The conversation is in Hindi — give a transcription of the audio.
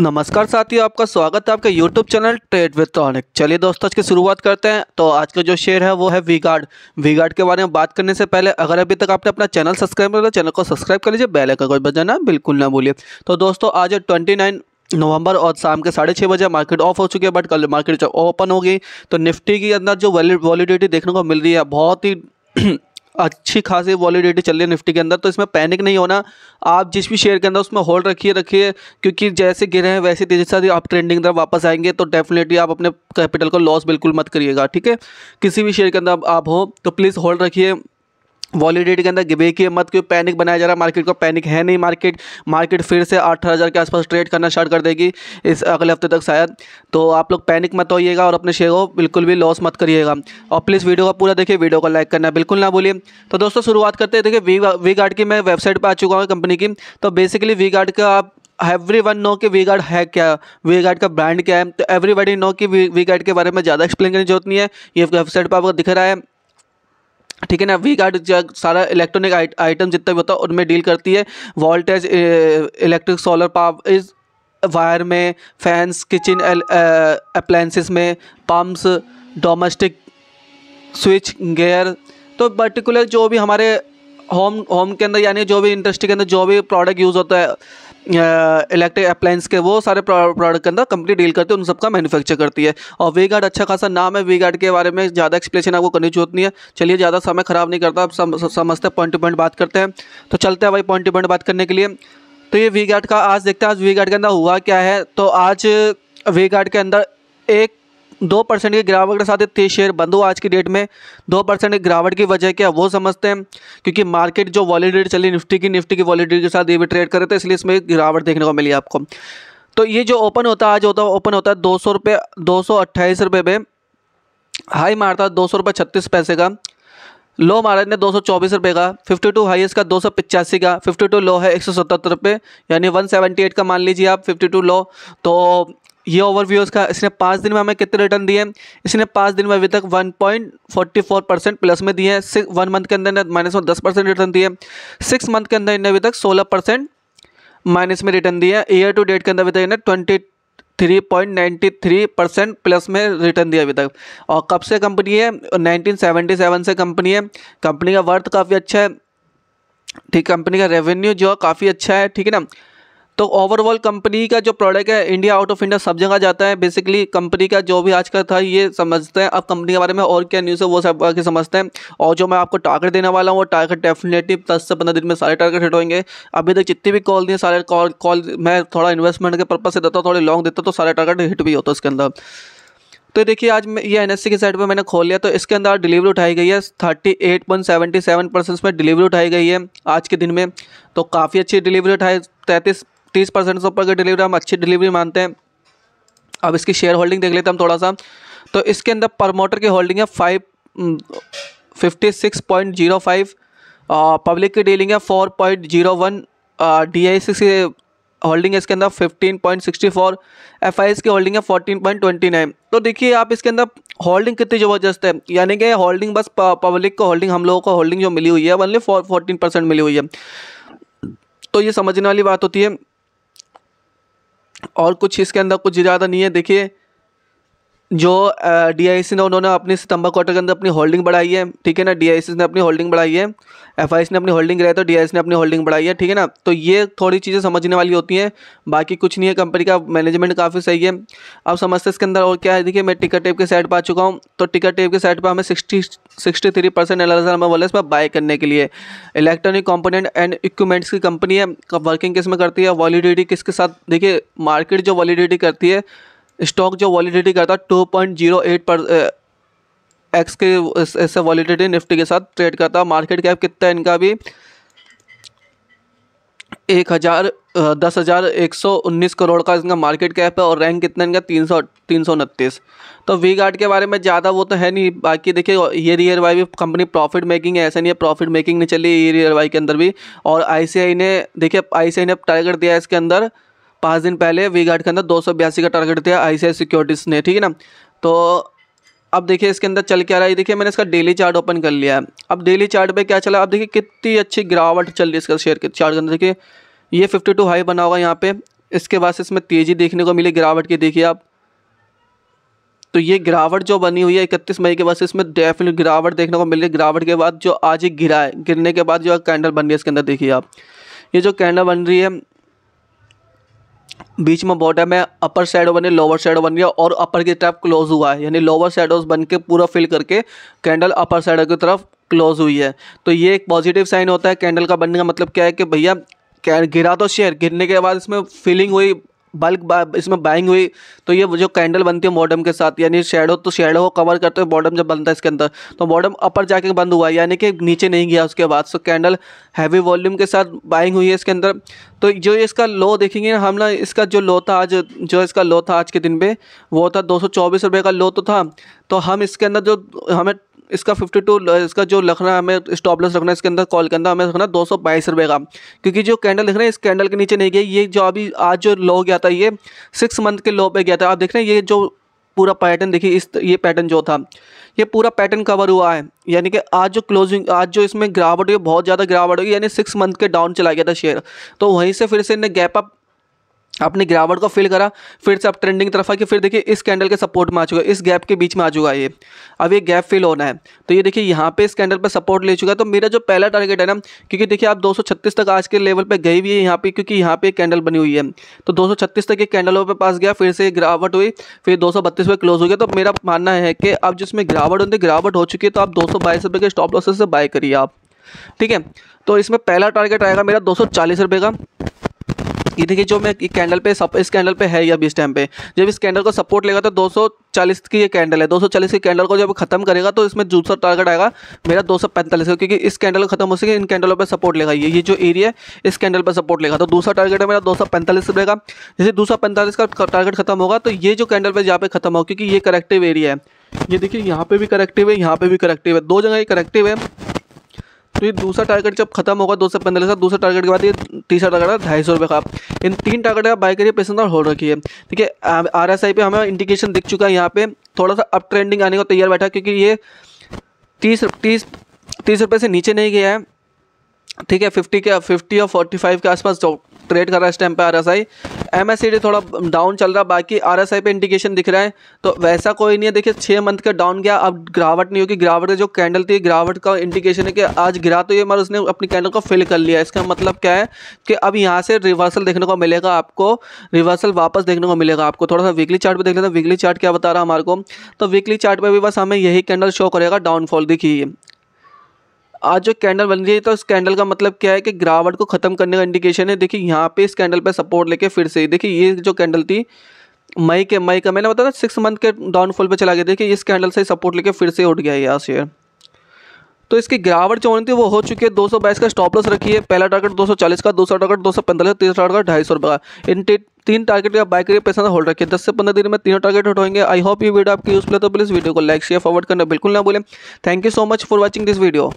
नमस्कार साथियों आपका स्वागत है आपके YouTube channel trade with tonic चलिए दोस्तों आज की शुरुआत करते हैं तो आज का जो शेयर है वो है वीगार्ड वीगार्ड के बारे में बात करने से पहले अगर अभी तक आपने अपना चैनल सब्सक्राइब कर लिया चैनल को सब्सक्राइब कर लीजिए बेल आइकन को बजाना बिल्कुल ना भूलिए तो दोस्तों आज ट्वेंटी ट्वेंटी नवंबर और शाम के साढ़े छः बजे मार्केट ऑफ हो चुकी है बट कल मार्केट जब ओपन हो गई तो निफ्टी के अंदर जो वैलिडिटी देखने को मिल रही है बहुत ही अच्छी खासी वॉलीडिटी चल रही है निफ्टी के अंदर तो इसमें पैनिक नहीं होना आप जिस भी शेयर के अंदर उसमें होल्ड रखिए रखिए क्योंकि जैसे गिरे हैं वैसे तेजी से आप ट्रेंडिंग तरफ वापस आएंगे तो डेफिनेटली आप अपने कैपिटल को लॉस बिल्कुल मत करिएगा ठीक है किसी भी शेयर के अंदर आप हो तो प्लीज़ होल्ड रखिए वॉलीडेट के अंदर गिबे की मत क्यों पैनिक बनाया जा रहा है मार्केट को पैनिक है नहीं मार्केट मार्केट फिर से अठारह हज़ार के आसपास ट्रेड करना स्टार्ट कर देगी इस अगले हफ्ते तक शायद तो आप लोग पैनिक मत होइएगा और अपने शेयर को बिल्कुल भी लॉस मत करिएगा और प्लीज़ वीडियो का पूरा देखिए वीडियो को लाइक करना बिल्कुल ना भूलिए तो दोस्तों शुरुआत करते हैं देखिए वी वी गार्ड की मैं वेबसाइट पर आ चुका हूँ कंपनी की तो बेसिकली वी गार्ड का आप एवरी वन नो कि वी गार्ड है क्या वी गार्ड का ब्रांड क्या है तो एवरीबडी नो कि वी गार्ड के बारे में ज़्यादा एक्सप्लेन करने की जरूरत नहीं है ये वेबसाइट पर आपको दिख रहा है ठीक है ना वी जो सारा इलेक्ट्रॉनिक आइटम जितना भी होता है उनमें डील करती है वोल्टेज इलेक्ट्रिक सोलर पावर इस वायर में फैंस किचन अप्लाइंसिस में पम्प्स डोमेस्टिक स्विच गेयर तो पर्टिकुलर जो भी हमारे होम होम के अंदर यानी जो भी इंडस्ट्री के अंदर जो भी प्रोडक्ट यूज़ होता है इलेक्ट्रिक अप्लाइंस के वो सारे प्रोडक्ट के अंदर कंपनी डील करती है उन सबका मैन्युफैक्चर करती है और वी गार्ड अच्छा खासा नाम है वी गार्ड के बारे में ज़्यादा एक्सप्लेन आपको करनी जरूरत नहीं है चलिए ज़्यादा समय खराब नहीं करता सम, समझते पॉइंट टू पॉइंट बात करते हैं तो चलते हैं भाई पॉइंट टू पॉइंट बात करने के लिए तो ये वी गार्ड का आज देखते हैं आज वी गार्ड के अंदर हुआ क्या है तो आज वी गार्ड के अंदर एक दो परसेंट की गिरावट के साथ तेज शेयर बंद हुआ आज की डेट में दो परसेंट की गिरावट की वजह क्या वो समझते हैं क्योंकि मार्केट जो वॉलीडेट चली निफ्टी की निफ्टी की वॉलीडेट के साथ ये भी ट्रेड कर रहे थे इसलिए इसमें गिरावट देखने को मिली आपको तो ये जो ओपन होता है आज होता ओपन होता है दो सौ रुपये दो सौ अट्ठाईस रुपये में हाई मारता है दो सौ रुपये छत्तीस पैसे का लो मारा ने दो सौ चौबीस रुपये का फिफ्टी टू हाईस का दो सौ पिचासी का फिफ्टी टू लो है एक सौ सतहत्तर रुपये यानी वन सेवेंटी एट का मान लीजिए आप फिफ्टी टू लो तो ये ओवरव्यू इसका इसने पाँच दिन में हमें कितने रिटर्न दिए इसने पाँच दिन में अभी तक 1.44 परसेंट प्लस में दिए सिक्स वन मंथ के अंदर माइनस में दस परसेंट रिटर्न दिए सिक्स मंथ के अंदर इन्हें अभी तक सोलह परसेंट माइनस में रिटर्न दिया ईयर टू डेट के अंदर अभी तक इन्हें twenty three point ninety three percent plus में रिटर्न दिया अभी तक और कब से कंपनी है नाइनटीन सेवेंटी सेवन से कंपनी है कंपनी का वर्थ काफ़ी अच्छा है ठीक कंपनी का रेवेन्यू जो काफ़ी अच्छा है ठीक है ना तो ओवरऑल कंपनी का जो प्रोडक्ट है इंडिया आउट ऑफ इंडिया सब जगह जाता है बेसिकली कंपनी का जो भी आज का था ये समझते हैं अब कंपनी के बारे में और क्या न्यूज़ है वो सब आगे समझते हैं और जो मैं आपको टारगेट देने वाला हूँ वो टारगेट डेफिनेटली दस से पंद्रह दिन में सारे टारगेट हिट होंगे अभी तक जितनी भी कॉल दी सारे कॉल कॉल मैं थोड़ा इन्वेस्टमेंट के पर्पज से देता हूँ थोड़ी लॉन्ग देता तो सारे टारगेट हिट भी होता है उसके अंदर तो देखिए आज मैं ये एन एस सी की साइड पर मैंने खोल लिया तो इसके अंदर डिलीवरी उठाई गई है thirty eight point seventy seven percent में डिलीवरी उठाई गई है आज के दिन में तो काफ़ी अच्छी डिलीवरी उठाई तैंतीस तीस परसेंट से ऊपर की डिलीवरी हम अच्छी डिलीवरी मानते हैं अब इसकी शेयर होल्डिंग देख लेते हैं हम थोड़ा सा तो इसके अंदर प्रमोटर की होल्डिंग है five fifty six point zero five public की डीलिंग है four point zero one D I C holding है इसके अंदर fifteen point sixty four F I S की होल्डिंग है फोर्टीन पॉइंट ट्वेंटी नाइन तो देखिए आप इसके अंदर होल्डिंग कितनी ज़बरदस्त है यानी कि होल्डिंग बस पब्लिक को होल्डिंग हम लोगों को होल्डिंग जो मिली हुई है ओनली फोर फोर्टीन परसेंट मिली हुई है तो ये समझने वाली बात होती है और कुछ इसके अंदर कुछ ज़्यादा नहीं है देखिए जो डी आई सी ने उन्होंने अपने सितंबर क्वार्टर के अंदर अपनी होल्डिंग बढ़ाई है ठीक है ना डी आई सी ने अपनी होल्डिंग बढ़ाई है एफ आई सी ने अपनी होल्डिंग है तो डी आई सी ने अपनी होल्डिंग बढ़ाई है ठीक है ना तो ये थोड़ी चीज़ें समझने वाली होती हैं बाकी कुछ नहीं है कंपनी का मैनेजमेंट काफ़ी सही है अब समझते इसके अंदर और क्या है देखिए मैं टिकट टेप के साइड पर आ चुका हूँ तो टिकट टेप के साइड पर हमें sixty sixty three percent L number वाले इसमें बाय करने के लिए इलेक्ट्रॉनिक कॉम्पोनेंट एंड इक्विपमेंट्स की कंपनी है वर्किंग किस में करती है वॉलीडिटी किसके साथ देखिए मार्केट जो वॉलीडिटी करती है स्टॉक जो वॉलीडिटी करता है टू पॉइंट जीरो एट पर एक्स के इससे वॉलीडिटी निफ्टी के साथ ट्रेड करता है मार्केट कैप कितना है इनका भी एक हज़ार दस हज़ार एक सौ उन्नीस करोड़ का इनका मार्केट कैप है और रैंक कितना इनका तीन सौ तीन सौ उनतीस तो वी गार्ड के बारे में ज़्यादा वो तो है नहीं बाकी देखिए ईयर ईयर वाई भी कंपनी प्रॉफिट मेकिंग है ऐसा नहीं है प्रॉफिट मेकिंग नहीं चली ईयर ईयर वाई के अंदर भी और आई ने देखिए आई ने टारगेट दिया है इसके अंदर पाँच दिन पहले वी गार्ड के अंदर दो का टारगेट दिया आई सिक्योरिटीज़ ने ठीक है ना तो अब देखिए इसके अंदर चल क्या रहा है देखिए मैंने इसका डेली चार्ट ओपन कर लिया है अब डेली चार्ट पे क्या चला अब देखिए कितनी अच्छी गिरावट चल रही है इसका शेयर के चार्ट के अंदर देखिए ये फिफ्टी टू हाई बना होगा यहाँ पे इसके बाद से इसमें तेज़ी देखने को मिली गिरावट की देखिए आप तो ये गिरावट जो बनी हुई है इकतीस मई के बाद से इसमें डेफिनेट गिरावट देखने को मिल रही है गिरावट के बाद जो आज ही गिरा है गिरने के बाद जो कैंडल बन रही है इसके अंदर देखिए आप ये जो कैंडल बन रही है बीच में बॉर्डर में अपर शेडो बने लोअर शेडो बन गया और अपर की तरफ क्लोज हुआ है यानी लोअर शेडोज बन के पूरा फिल करके कैंडल अपर शेडो की तरफ क्लोज हुई है तो ये एक पॉजिटिव साइन होता है कैंडल का बनने का मतलब क्या है कि भैया गिरा तो शेयर गिरने के बाद इसमें फीलिंग हुई बल्क बा, इसमें बाइंग हुई तो ये जो कैंडल बनती है बॉडम के साथ यानी शेडो तो शेडो को कवर करते हुए बॉडम जब बनता है इसके अंदर तो बॉडम अपर जाके बंद हुआ यानी कि नीचे नहीं गया उसके बाद सो कैंडल हैवी वॉल्यूम के साथ बाइंग हुई है इसके अंदर तो जो इसका लो देखेंगे हम ना इसका जो लो था आज जो इसका लो था आज के दिन पर वो था दो सौ का लो तो था तो हम इसके अंदर जो हमें इसका 52 इसका जो रखना है हमें स्टॉप लॉस रखना है इसके अंदर कॉल के अंदर हमें रखना दो सौ बाईस रुपये का क्योंकि जो कैंडल लिख रहे हैं इस कैंडल के नीचे नहीं गई ये जो अभी आज जो लो गया था ये सिक्स मंथ के लो पे गया था आप देख रहे हैं ये जो पूरा पैटर्न देखिए इस ये पैटर्न जो था ये पूरा पैटर्न कवर हुआ है यानी कि आज जो क्लोजिंग आज जो इसमें गिरावट हुई बहुत ज़्यादा गिरावट हुई यानी सिक्स मंथ के डाउन चला गया था शेयर तो वहीं से फिर से इन्हें गैप अप आपने गिरावट को फिल करा फिर से आप ट्रेंडिंग तरफ आके फिर देखिए इस कैंडल के सपोर्ट में आ चुका है इस गैप के बीच में आ चुका है ये अब ये गैप फिल होना है तो ये देखिए यहाँ पे इस कैंडल पे सपोर्ट ले चुका है तो मेरा जो पहला टारगेट है ना क्योंकि देखिए आप 236 तक आज के लेवल पे गई भी है यहाँ पे क्योंकि यहाँ एक कैंडल बनी हुई है तो दो तक एक कैंडलों पर पास गया फिर से गिरावट हुई फिर दो सौ क्लोज हो गया तो मेरा मानना है कि अब जिसमें गिरावट होती गिरावट हो चुकी है तो आप दो रुपये के स्टॉप लॉसेस से बाय करिए आप ठीक है तो इसमें पहला टारगेट आएगा मेरा दो सौ का ये देखिए जो मैं कैंडल पे सब इस कैंडल पे है या इस टाइम पे जब इस कैंडल को सपोर्ट लेगा तो 240 की ये कैंडल है 240 की कैंडल को जब खत्म करेगा तो इसमें दूसरा टारगेट आएगा मेरा 245 पैंतालीस क्योंकि इस कैंडल को खत्म हो सके इन कैंडलों पर सपोर्ट लेगा ये ये जो एरिया है इस कैंडल पर सपोर्ट लेगा तो दूसरा टारगेट है मेरा दो सौ रहेगा जैसे दो का टारगेट खत्म होगा तो ये जो कैंडल पर यहाँ पे खत्म होगा क्योंकि ये करेक्टिव एरिया है ये देखिए यहाँ पे भी करेक्टिव है यहाँ पे भी करेक्टिव है दो जगह ये करेक्टिव है तो ये दूसरा टारगेट जब खत्म होगा दो सौ पंद्रह का दूसरा टारगेट के बाद ये तीस हज़ार का ढाई सौ रुपये का इन तीन टारगेट का बाई करिए पैसेंजर होल्ड रखिए ठीक है आर एस आई पे हमें इंडिकेशन दिख चुका है यहाँ पे थोड़ा सा अप ट्रेंडिंग आने को तैयार बैठा क्योंकि ये तीस तीस तीस रुपये से नीचे नहीं गया है ठीक है फिफ्टी के फिफ्टी और फोर्टी फाइव के आसपास ट्रेड कर रहा है इस टाइम पर आर एस आई एम थोड़ा डाउन चल रहा है बाकी आर पे इंडिकेशन दिख रहा है तो वैसा कोई नहीं है देखिए छः मंथ का डाउन गया अब गिरावट नहीं होगी गिरावट जो कैंडल थी गिरावट का इंडिकेशन है कि आज गिरा तो ये मगर उसने अपनी कैंडल को फिल कर लिया इसका मतलब क्या है कि अब यहाँ से रिवर्सल देखने को मिलेगा आपको रिवर्सल वापस देखने को मिलेगा आपको थोड़ा सा वीकली चार्ट देख लेते हैं वीकली चार्ट क्या बता रहा है हमारे को तो वीकली चार्ट पर भी बस हमें यही कैंडल शो करेगा डाउनफॉल दिखिए आज जो कैंडल बन रही है तो इस कैंडल का मतलब क्या है कि गिरावट को ख़त्म करने का इंडिकेशन है देखिए यहाँ पे इस कैंडल पे सपोर्ट लेके फिर से देखिए ये जो कैंडल थी मई के मई का मैंने बताया सिक्स मंथ के डाउनफॉल पे चला गया देखिए इस कैंडल से सपोर्ट लेके फिर से उठ गया यहाँ शेयर तो इसकी गिरावट जो होनी थी वो हो चुकी है बाईस का स्टॉप लॉस रखी है पहला टारगेट चालीस का दूसरा टारगेट 245 का तीसरा टारगेट ढाई सौ रुपये का इन तीन टारगेट का बाइक के पैसा होल्ड रखिए दस से पंद्रह दिन में तीनों टारगेट उठाएंगे आई होप ये वीडियो आपकी यूज़फुल है तो प्लीज़ वीडियो को लाइक शेयर फॉरवर्ड करना बिल्कुल ना बोले thank you so much for watching this video